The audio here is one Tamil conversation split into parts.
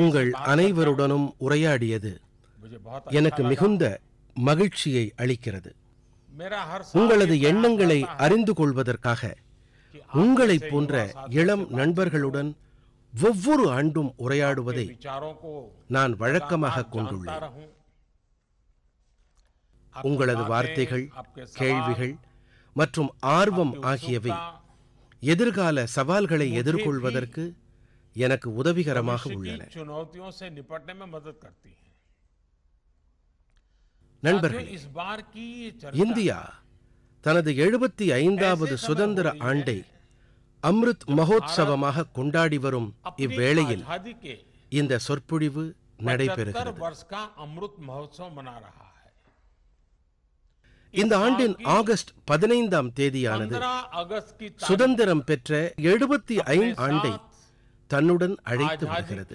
உங்கள் அனைவருடனும் உரையாடியது எனக்கு மிகுந்த மகிழ்ச்சியை அளிக்கிறது உங்களது எண்ணங்களை அறிந்து கொள்வதற்காக உங்களை போன்ற இளம் நண்பர்களுடன் ஒவ்வொரு ஆண்டும் உரையாடுவதை நான் வழக்கமாக கொண்டுள்ளேன் உங்களது வார்த்தைகள் கேள்விகள் மற்றும் ஆர்வம் ஆகியவை எதிர்கால சவால்களை எதிர்கொள்வதற்கு எனக்கு உதவிகரமாக உள்ளன நண்பர்கள் இந்தியா தனது எழுபத்தி ஐந்தாவது சுதந்திர ஆண்டை அம்ருத் மகோத்சவமாக கொண்டாடி வரும் இவ்வேளையில் இந்த சொற்பொழிவு இந்த ஆண்டின் ஆகஸ்ட் பதினைந்தாம் தேதியானது சுதந்திரம் பெற்ற எழுபத்தி ஐந்து ஆண்டை தன்னுடன் அழைத்து வருகிறது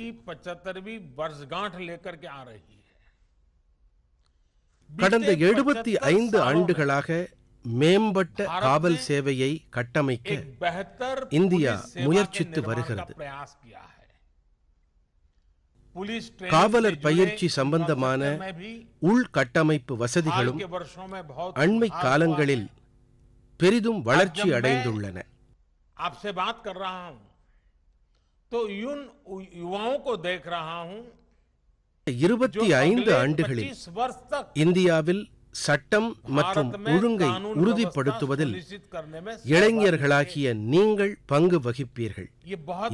கடந்த எழுபத்தி ஐந்து ஆண்டுகளாக மேம்பட்ட காவல் சேவையை கட்டமைக்க இந்தியா முயற்சித்து வருகிறது காவலர் பயிற்சி சம்பந்தமான உள்கட்டமைப்பு வசதிகளும் அண்மை காலங்களில் பெரிதும் வளர்ச்சி அடைந்துள்ளன तो युवाओं को देख रहा हूं இருபத்தி ஐந்து ஆண்டுகளில் இந்தியாவில் சட்டம் மற்றும் ஒழுங்கை உறுதிப்படுத்துவதில் இளைஞர்களாகிய நீங்கள் பங்கு வகிப்பீர்கள்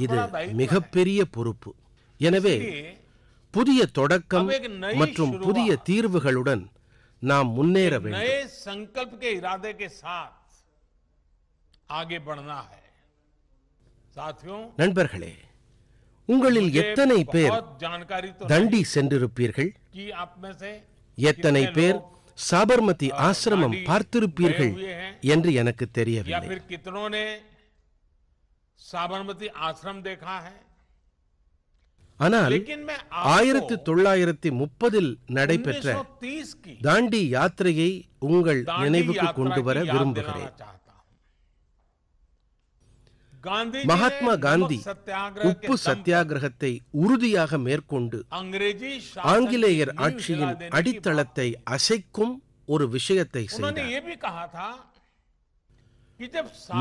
இது மிகப்பெரிய பொறுப்பு எனவே புதிய தொடக்கம் மற்றும் புதிய தீர்வுகளுடன் நாம் முன்னேற வேண்டும் ஆகே படனா நண்பர்களே உங்களில் எத்தனை பேர் தண்டி சென்றிருப்பீர்கள் எத்தனை பேர் சாபர்மதி ஆசிரமம் பார்த்திருப்பீர்கள் என்று எனக்கு தெரியவில்லை சாபர்மதி ஆசிரம் ஆனால் ஆயிரத்தி தொள்ளாயிரத்தி முப்பதில் நடைபெற்ற தாண்டி யாத்திரையை உங்கள் நினைவுக்கு கொண்டு வர விரும்புகிறேன் மகாத்மா காந்தி உப்பு சத்தியாகிரகத்தை உறுதியாக மேற்கொண்டு ஆங்கிலேயர் ஆட்சியின் அடித்தளத்தை அசைக்கும் ஒரு விஷயத்தை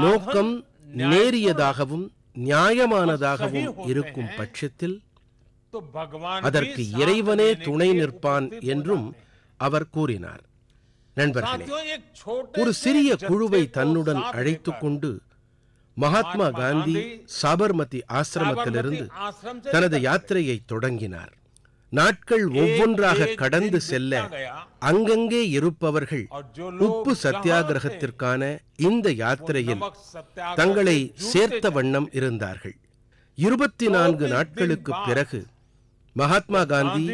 நோக்கம் நேரியதாகவும் நியாயமானதாகவும் இருக்கும் பட்சத்தில் அதற்கு இறைவனே துணை நிற்பான் என்றும் அவர் கூறினார் நண்பர்களே ஒரு சிறிய குழுவை தன்னுடன் அழைத்துக் கொண்டு மகாத்மா காந்தி சாபர்மதி ஆசிரமத்திலிருந்து தனது யாத்திரையை தொடங்கினார் நாட்கள் ஒவ்வொன்றாக கடந்து செல்ல அங்கங்கே இருப்பவர்கள் உப்பு சத்தியாகிரகத்திற்கான இந்த யாத்திரையில் தங்களை சேர்த்த வண்ணம் இருந்தார்கள் இருபத்தி நான்கு நாட்களுக்கு பிறகு மகாத்மா காந்தி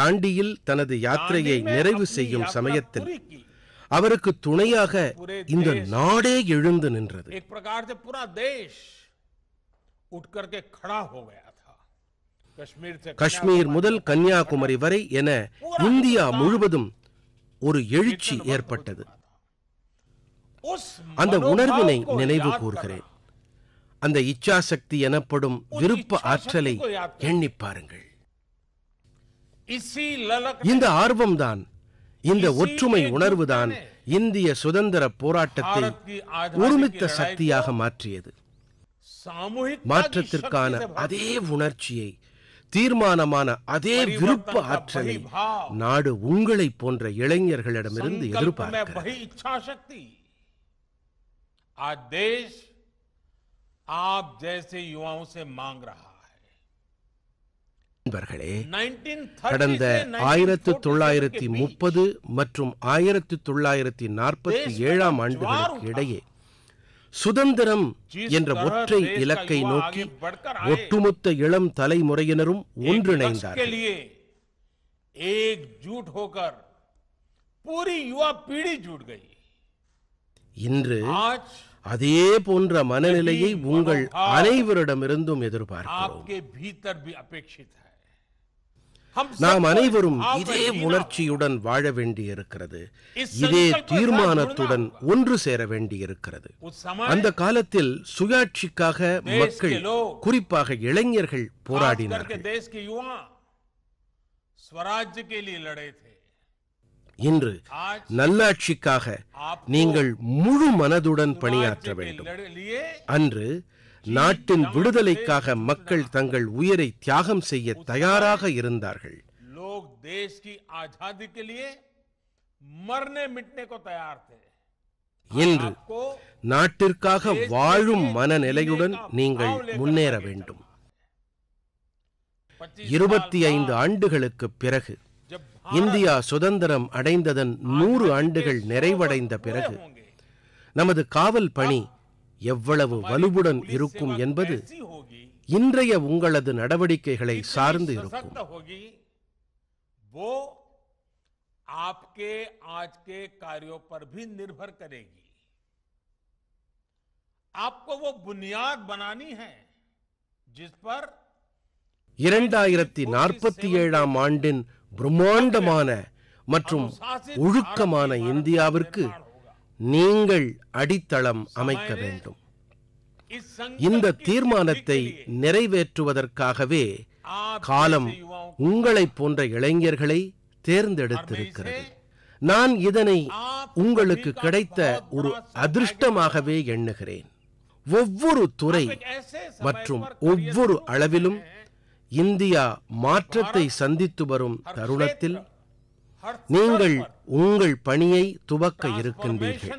தாண்டியில் தனது யாத்திரையை நிறைவு செய்யும் சமயத்தில் அவருக்கு துணையாக இந்த நாடே எழுந்து நின்றது காஷ்மீர் முதல் கன்னியாகுமரி வரை என இந்தியா முழுவதும் ஒரு எழுச்சி ஏற்பட்டது அந்த உணர்வினை நினைவு கூறுகிறேன் அந்த இச்சாசக்தி எனப்படும் விருப்ப ஆற்றலை எண்ணி பாருங்கள் இந்த ஆர்வம்தான் இந்த ஒற்றுமை உணர்வுதான் இந்திய சுதந்திர போராட்டத்தை ஒருமித்த சக்தியாக மாற்றியது மாற்றத்திற்கான அதே உணர்ச்சியை தீர்மானமான அதே விருப்ப ஆற்றலை நாடு உங்களை போன்ற இளைஞர்களிடமிருந்து எதிர்பார்க்கிறது आज देश आप जैसे युवाओं से நண்பர்களே கடந்த ஆயிரத்து தொள்ளாயிரத்தி முப்பது மற்றும் ஆயிரத்து தொள்ளாயிரத்தி நாற்பத்தி ஏழாம் ஆண்டுகளுக்கு இடையே சுதந்திரம் என்ற ஒற்றை இலக்கை நோக்கி ஒட்டுமொத்த இளம் தலைமுறையினரும் ஒன்றிணைந்தார்கள் இன்று அதே போன்ற மனநிலையை உங்கள் அனைவரிடமிருந்தும் எதிர்பார்க்கிறோம் நாம் அனைவரும் இதே உணர்ச்சியுடன் வாழ வேண்டியிருக்கிறது இதே தீர்மானத்துடன் ஒன்று சேர வேண்டியிருக்கிறது அந்த காலத்தில் சுயாட்சிக்காக மக்கள் குறிப்பாக இளைஞர்கள் போராடினார்கள் இன்று நல்லாட்சிக்காக நீங்கள் முழு மனதுடன் பணியாற்ற வேண்டும் அன்று நாட்டின் விடுதலைக்காக மக்கள் தங்கள் உயிரை தியாகம் செய்ய தயாராக இருந்தார்கள் இன்று நாட்டிற்காக வாழும் மனநிலையுடன் நீங்கள் முன்னேற வேண்டும் இருபத்தி ஐந்து ஆண்டுகளுக்கு பிறகு இந்தியா சுதந்திரம் அடைந்ததன் நூறு ஆண்டுகள் நிறைவடைந்த பிறகு நமது காவல் பணி எவ்வளவு வலுவுடன் இருக்கும் என்பது இன்றைய உங்களது நடவடிக்கைகளை சார்ந்து இருக்கும் இரண்டாயிரத்தி நாற்பத்தி ஏழாம் ஆண்டின் பிரம்மாண்டமான மற்றும் ஒழுக்கமான இந்தியாவிற்கு நீங்கள் அடித்தளம் அமைக்க வேண்டும் இந்த தீர்மானத்தை நிறைவேற்றுவதற்காகவே காலம் உங்களைப் போன்ற இளைஞர்களை தேர்ந்தெடுத்திருக்கிறது நான் இதனை உங்களுக்கு கிடைத்த ஒரு அதிர்ஷ்டமாகவே எண்ணுகிறேன் ஒவ்வொரு துறை மற்றும் ஒவ்வொரு அளவிலும் இந்தியா மாற்றத்தை சந்தித்து வரும் தருணத்தில் நீங்கள் உங்கள் பணியை துவக்க இருக்கின்றீர்கள்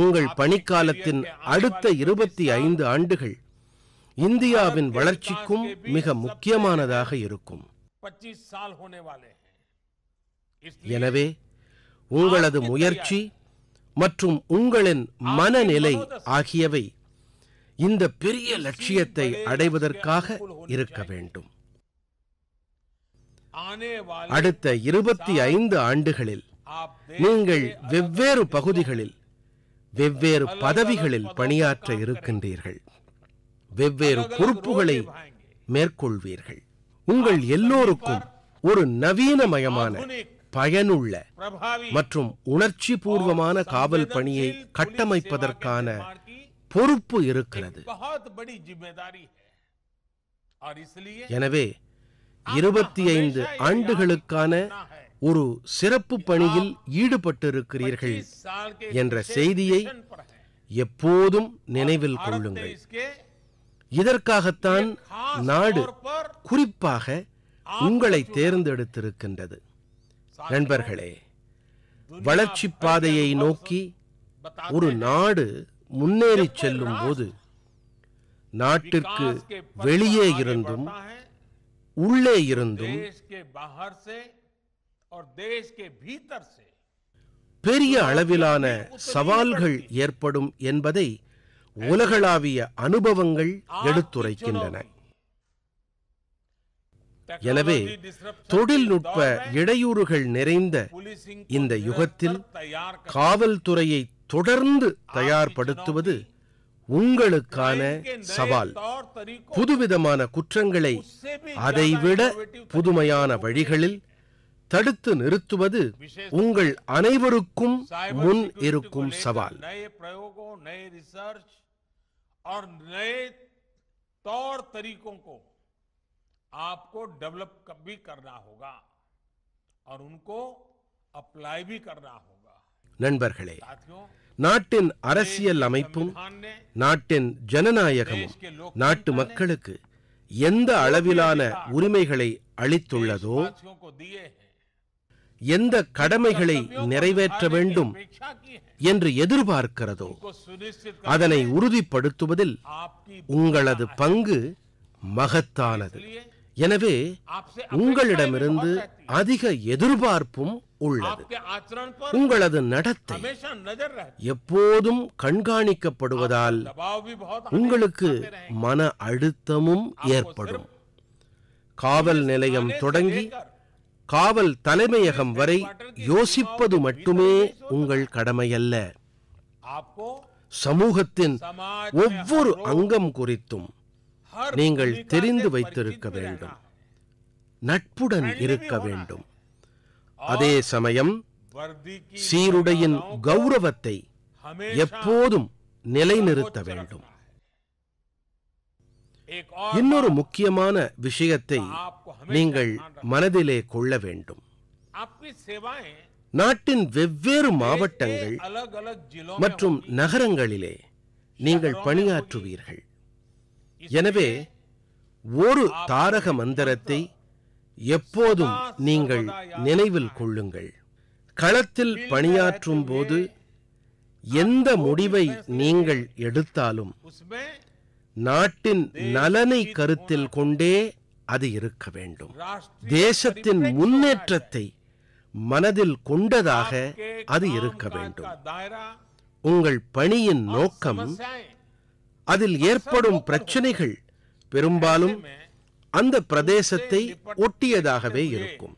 உங்கள் பணிக்காலத்தின் அடுத்த இருபத்தி ஐந்து ஆண்டுகள் இந்தியாவின் வளர்ச்சிக்கும் மிக முக்கியமானதாக இருக்கும் எனவே உங்களது முயற்சி மற்றும் உங்களின் மனநிலை ஆகியவை இந்த பெரிய லட்சியத்தை அடைவதற்காக இருக்க வேண்டும் அடுத்த இருபத்தி ஐந்து ஆண்டுகளில் நீங்கள் வெவ்வேறு பகுதிகளில் வெவ்வேறு பதவிகளில் பணியாற்ற இருக்கின்றீர்கள் வெவ்வேறு பொறுப்புகளை மேற்கொள்வீர்கள் உங்கள் எல்லோருக்கும் ஒரு நவீனமயமான பயனுள்ள மற்றும் உணர்ச்சி பூர்வமான காவல் பணியை கட்டமைப்பதற்கான பொறுப்பு இருக்கிறது எனவே இருபத்தி ஐந்து ஆண்டுகளுக்கான ஒரு சிறப்பு பணியில் ஈடுபட்டிருக்கிறீர்கள் என்ற செய்தியை எப்போதும் நினைவில் கொள்ளுங்கள் இதற்காகத்தான் நாடு குறிப்பாக உங்களை தேர்ந்தெடுத்திருக்கின்றது நண்பர்களே வளர்ச்சி பாதையை நோக்கி ஒரு நாடு முன்னேறி செல்லும் போது நாட்டிற்கு வெளியே இருந்தும் உள்ளே இருந்தும் பெரிய அளவிலான சவால்கள் ஏற்படும் என்பதை உலகளாவிய அனுபவங்கள் எடுத்துரைக்கின்றன எனவே தொழில்நுட்ப இடையூறுகள் நிறைந்த இந்த யுகத்தில் காவல்துறையை தொடர்ந்து தயார்படுத்துவது உங்களுக்கான சவால் புதுவிதமான குற்றங்களை அதைவிட புதுமையான வழிகளில் தடுத்து நிறுத்துவது உங்கள் அனைவருக்கும் முன் இருக்கும் சவால் और नए तौर तरीकों நண்பர்களே நாட்டின் அரசியல் அமைப்பும் நாட்டின் ஜனநாயகமும் நாட்டு மக்களுக்கு எந்த அளவிலான உரிமைகளை அளித்துள்ளதோ எந்த கடமைகளை நிறைவேற்ற வேண்டும் என்று எதிர்பார்க்கிறதோ அதனை உறுதிப்படுத்துவதில் உங்களது பங்கு மகத்தானது எனவே உங்களிடமிருந்து அதிக எதிர்பார்ப்பும் உள்ளது உங்களது நடத்தை எப்போதும் கண்காணிக்கப்படுவதால் உங்களுக்கு மன அழுத்தமும் ஏற்படும் காவல் நிலையம் தொடங்கி காவல் தலைமையகம் வரை யோசிப்பது மட்டுமே உங்கள் கடமையல்ல சமூகத்தின் ஒவ்வொரு அங்கம் குறித்தும் நீங்கள் தெரிந்து வைத்திருக்க வேண்டும் நட்புடன் இருக்க வேண்டும் அதே சமயம் சீருடையின் கௌரவத்தை எப்போதும் நிலைநிறுத்த வேண்டும் இன்னொரு முக்கியமான விஷயத்தை நீங்கள் மனதிலே கொள்ள வேண்டும் நாட்டின் வெவ்வேறு மாவட்டங்கள் மற்றும் நகரங்களிலே நீங்கள் பணியாற்றுவீர்கள் எனவே ஒரு தாரக மந்திரத்தை எப்போதும் நீங்கள் நினைவில் கொள்ளுங்கள் களத்தில் பணியாற்றும் போது எந்த முடிவை நீங்கள் எடுத்தாலும் நாட்டின் நலனை கருத்தில் கொண்டே அது இருக்க வேண்டும் தேசத்தின் முன்னேற்றத்தை மனதில் கொண்டதாக அது இருக்க வேண்டும் உங்கள் பணியின் நோக்கம் அதில் ஏற்படும் பிரச்சனைகள் பெரும்பாலும் அந்த பிரதேசத்தை ஒட்டியதாகவே இருக்கும்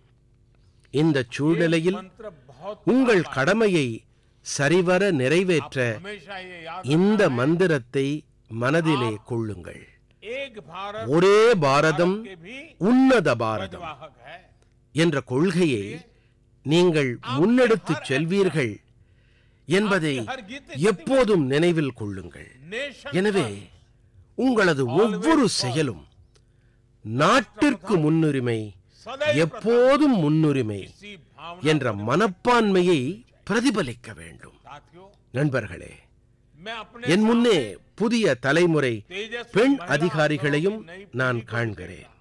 இந்த சூழ்நிலையில் உங்கள் கடமையை சரிவர நிறைவேற்ற இந்த மந்திரத்தை மனதிலே கொள்ளுங்கள் ஒரே பாரதம் உன்னத பாரதம் என்ற கொள்கையை நீங்கள் முன்னெடுத்து செல்வீர்கள் என்பதை எப்போதும் நினைவில் கொள்ளுங்கள் எனவே உங்களது ஒவ்வொரு செயலும் நாட்டிற்கு முன்னுரிமை எப்போதும் முன்னுரிமை என்ற மனப்பான்மையை பிரதிபலிக்க வேண்டும் நண்பர்களே என் முன்னே புதிய தலைமுறை பெண் அதிகாரிகளையும் நான் காண்கிறேன்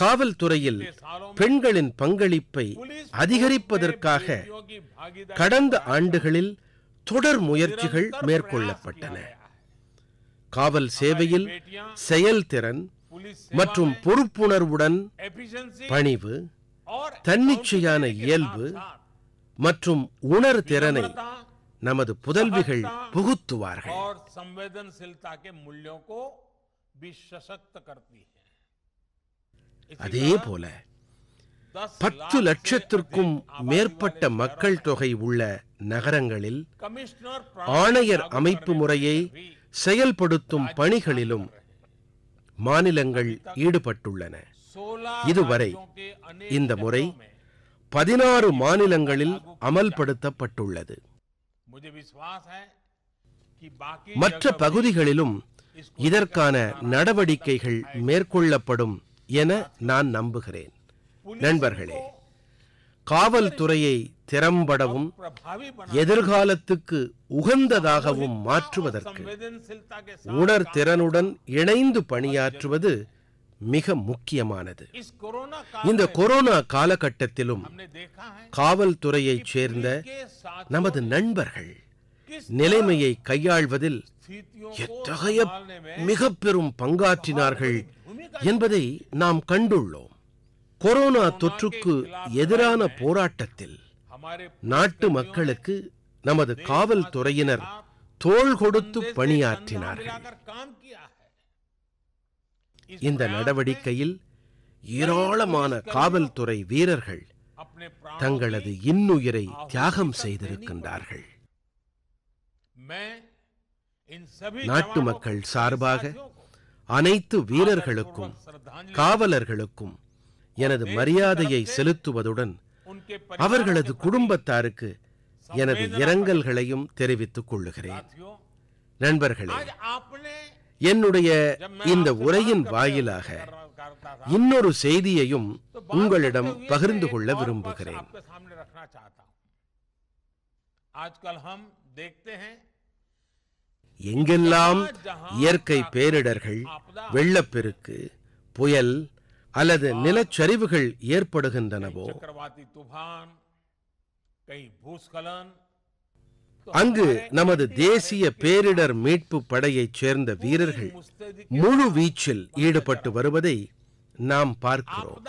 காவல்துறையில் பெண்களின் பங்களிப்பை அதிகரிப்பதற்காக கடந்த ஆண்டுகளில் தொடர் முயற்சிகள் மேற்கொள்ளப்பட்டன காவல் சேவையில் செயல்திறன் மற்றும் பொறுப்புணர்வுடன் பணிவு தன்னிச்சையான இயல்பு மற்றும் உணர் திறனை நமது புதல்விகள் புகுத்துவார்கள் அதே போல பத்து லட்சத்திற்கும் மேற்பட்ட மக்கள் தொகை உள்ள நகரங்களில் ஆணையர் அமைப்பு முறையை செயல்படுத்தும் பணிகளிலும் மாநிலங்கள் ஈடுபட்டுள்ளன இதுவரை இந்த முறை பதினாறு மாநிலங்களில் அமல்படுத்தப்பட்டுள்ளது மற்ற பகுதிகளிலும் இதற்கான நடவடிக்கைகள் மேற்கொள்ளப்படும் என நான் நம்புகிறேன் நண்பர்களே காவல்துறையை திறம்படவும் எதிர்காலத்துக்கு உகந்ததாகவும் மாற்றுவதற்கு உணர்திறனுடன் இணைந்து பணியாற்றுவது மிக முக்கியமானது இந்த கொரோனா காலகட்டத்திலும் காவல்துறையைச் சேர்ந்த நமது நண்பர்கள் நிலைமையை கையாள்வதில் எத்தகைய மிக பெரும் பங்காற்றினார்கள் என்பதை நாம் கண்டுள்ளோம் கொரோனா தொற்றுக்கு எதிரான போராட்டத்தில் நாட்டு மக்களுக்கு நமது காவல்துறையினர் தோள் கொடுத்து பணியாற்றினார்கள் இந்த நடவடிக்கையில் ஏராளமான காவல்துறை வீரர்கள் தங்களது இன்னுயிரை தியாகம் செய்திருக்கின்றார்கள் நாட்டு மக்கள் சார்பாக அனைத்து வீரர்களுக்கும் காவலர்களுக்கும் எனது மரியாதையை செலுத்துவதுடன் அவர்களது குடும்பத்தாருக்கு எனது இரங்கல்களையும் தெரிவித்துக் கொள்ளுகிறேன் நண்பர்களே என்னுடைய இந்த உரையின் வாயிலாக இன்னொரு செய்தியையும் உங்களிடம் பகிர்ந்து கொள்ள விரும்புகிறேன் எங்கெல்லாம் இயற்கை பேரிடர்கள் வெள்ளப்பெருக்கு புயல் அல்லது நிலச்சரிவுகள் ஏற்படுகின்றனவோ அங்கு நமது தேசிய பேரிடர் மீட்பு படையைச் சேர்ந்த வீரர்கள் முழு வீச்சில் ஈடுபட்டு வருவதை நாம் பார்க்கிறோம்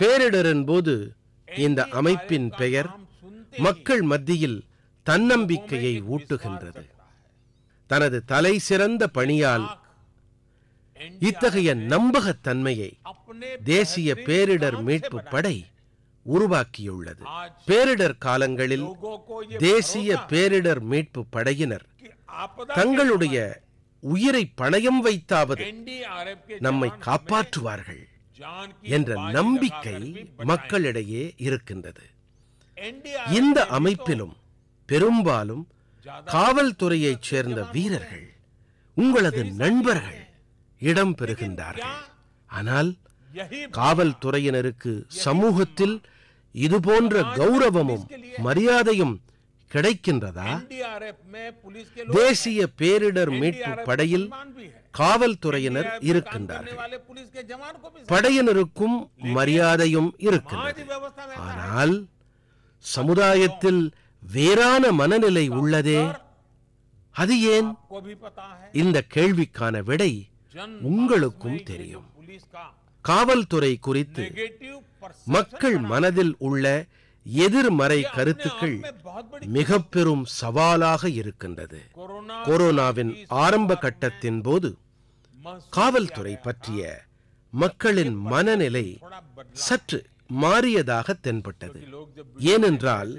பேரிடரின் போது இந்த அமைப்பின் பெயர் மக்கள் மத்தியில் தன்னம்பிக்கையை ஊட்டுகின்றது தனது தலை சிறந்த பணியால் இத்தகைய நம்பகத்தன்மையை தேசிய பேரிடர் மீட்பு படை உருவாக்கியுள்ளது பேரிடர் காலங்களில் தேசிய பேரிடர் மீட்பு படையினர் தங்களுடைய உயிரை பணயம் வைத்தாவது நம்மை காப்பாற்றுவார்கள் என்ற நம்பிக்கை மக்களிடையே இருக்கின்றது இந்த அமைப்பிலும் பெரும்பாலும் காவல்துறையைச் சேர்ந்த வீரர்கள் உங்களது நண்பர்கள் இடம் பெறுகின்றார்கள் ஆனால் காவல்துறையினருக்கு சமூகத்தில் இது போன்ற கௌரவமும் மரியாதையும் கிடைக்கின்றதா தேசிய பேரிடர் மீட்பு படையில் காவல்துறையினர் இருக்கின்றார்கள் படையினருக்கும் மரியாதையும் இருக்கின்றது ஆனால் சமுதாயத்தில் வேறான மனநிலை உள்ளதே அது ஏன் இந்த கேள்விக்கான விடை உங்களுக்கும் தெரியும் காவல்துறை குறித்து மக்கள் மனதில் உள்ள எதிர்மறை கருத்துக்கள் மிக பெரும் சவாலாக இருக்கின்றது கொரோனாவின் ஆரம்ப கட்டத்தின் போது காவல்துறை பற்றிய மக்களின் மனநிலை சற்று மாறியதாக தென்பட்டது ஏனென்றால்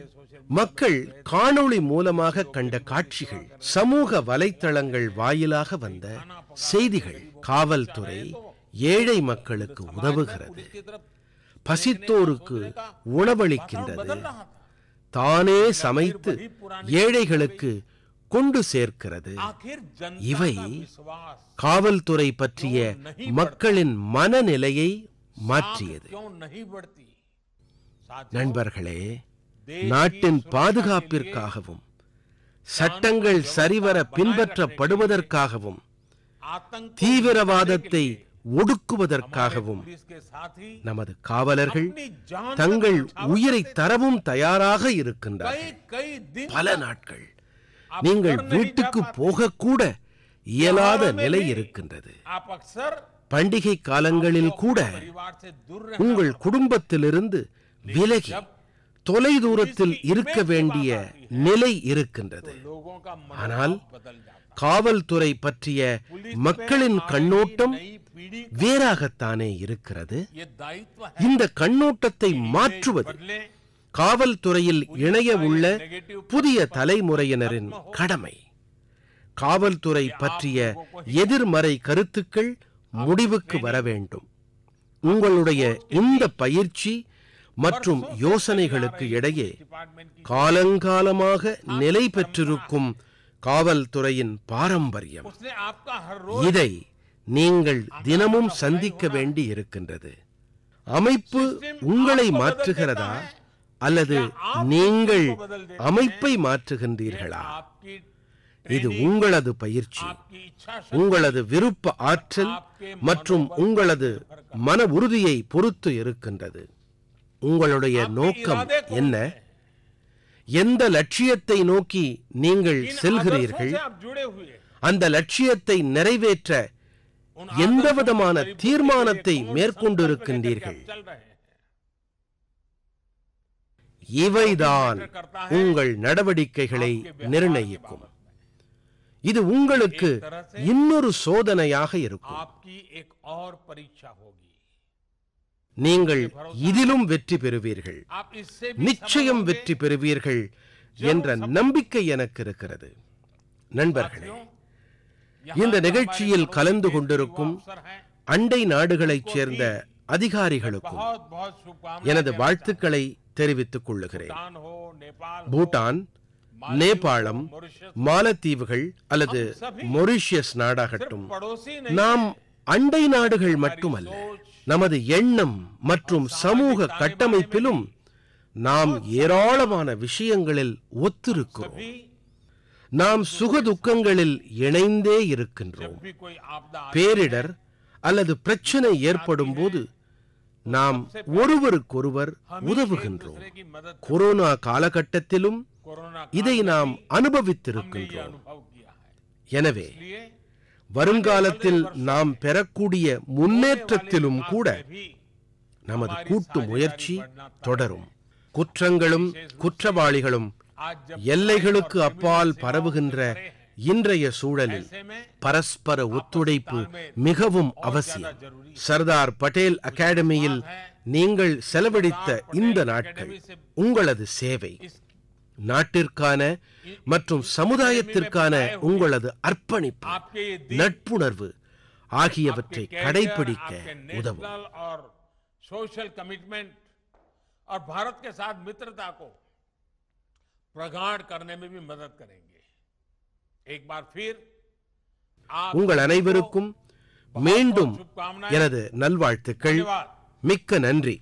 மக்கள் காணொளி மூலமாக கண்ட காட்சிகள் சமூக வலைத்தளங்கள் வாயிலாக வந்த செய்திகள் காவல்துறை ஏழை மக்களுக்கு உதவுகிறது பசித்தோருக்கு உணவளிக்கின்றது தானே சமைத்து ஏழைகளுக்கு கொண்டு சேர்க்கிறது இவை காவல்துறை பற்றிய மக்களின் மனநிலையை மாற்றியது நண்பர்களே நாட்டின் பாதுகாப்பிற்காகவும் சட்டங்கள் சரிவர பின்பற்றப்படுவதற்காகவும் தீவிரவாதத்தை ஒடுக்குவதற்காகவும் நமது காவலர்கள் தங்கள் உயிரை தரவும் தயாராக இருக்கின்றார்கள் பல நாட்கள் நீங்கள் வீட்டுக்கு போகக்கூட இயலாத நிலை இருக்கின்றது பண்டிகை காலங்களில் கூட உங்கள் குடும்பத்திலிருந்து விலகி தொலை தூரத்தில் இருக்க வேண்டிய நிலை இருக்கின்றது ஆனால் காவல்துறை பற்றிய மக்களின் கண்ணோட்டம் வேறாகத்தானே இருக்கிறது இந்த கண்ணோட்டத்தை மாற்றுவது காவல்துறையில் இணைய உள்ள புதிய தலைமுறையினரின் கடமை காவல்துறை பற்றிய எதிர்மறை கருத்துக்கள் முடிவுக்கு வர வேண்டும் உங்களுடைய இந்த பயிற்சி மற்றும் யோசனைகளுக்கு இடையே காலங்காலமாக நிலை பெற்றிருக்கும் காவல்துறையின் பாரம்பரியம் இதை நீங்கள் தினமும் சந்திக்க வேண்டி இருக்கின்றது அமைப்பு உங்களை மாற்றுகிறதா அல்லது நீங்கள் அமைப்பை மாற்றுகின்றீர்களா இது உங்களது பயிற்சி உங்களது விருப்ப ஆற்றல் மற்றும் உங்களது மன உறுதியை பொறுத்து இருக்கின்றது உங்களுடைய நோக்கம் என்ன எந்த லட்சியத்தை நோக்கி நீங்கள் செல்கிறீர்கள் அந்த லட்சியத்தை நிறைவேற்ற எந்த விதமான தீர்மானத்தை மேற்கொண்டிருக்கின்றீர்கள் இவைதான் உங்கள் நடவடிக்கைகளை நிர்ணயிக்கும் இது உங்களுக்கு இன்னொரு சோதனையாக இருக்கும் நீங்கள் இதிலும் வெற்றி பெறுவீர்கள் நிச்சயம் வெற்றி பெறுவீர்கள் என்ற நம்பிக்கை எனக்கு இருக்கிறது நண்பர்களே இந்த நிகழ்ச்சியில் கலந்து கொண்டிருக்கும் அண்டை நாடுகளைச் சேர்ந்த அதிகாரிகளுக்கும் எனது வாழ்த்துக்களை தெரிவித்துக் கொள்ளுகிறேன் பூட்டான் நேபாளம் மாலத்தீவுகள் அல்லது மொரிஷியஸ் நாடாகட்டும் நாம் அண்டை நாடுகள் மட்டுமல்ல நமது எண்ணம் மற்றும் சமூக கட்டமைப்பிலும் நாம் ஏராளமான விஷயங்களில் ஒத்திருக்கிறோம் நாம் சுகதுக்கங்களில் இணைந்தே இருக்கின்றோம் பேரிடர் அல்லது பிரச்சனை ஏற்படும் போது நாம் ஒருவருக்கொருவர் உதவுகின்றோம் கொரோனா காலகட்டத்திலும் இதை நாம் அனுபவித்திருக்கின்றோம் எனவே வருங்காலத்தில் நாம் பெறக்கூடிய முன்னேற்றத்திலும் கூட நமது கூட்டு முயற்சி தொடரும் குற்றங்களும் குற்றவாளிகளும் எல்லைகளுக்கு அப்பால் பரவுகின்ற இன்றைய சூழலில் பரஸ்பர ஒத்துழைப்பு மிகவும் அவசியம் சர்தார் பட்டேல் அகாடமியில் நீங்கள் செலவழித்த இந்த நாட்கள் உங்களது சேவை நாட்டிற்கான மற்றும் சமுதாயத்திற்கான உங்களது அர்ப்பணிப்பு நட்புணர்வு ஆகியவற்றை கடைபிடிக்க உதவும் சோசியல் கமிட்மெண்ட் பாரத் भारत के साथ मित्रता को உங்கள் அனைவருக்கும் மீண்டும் எனது நல்வாழ்த்துக்கள் மிக்க நன்றி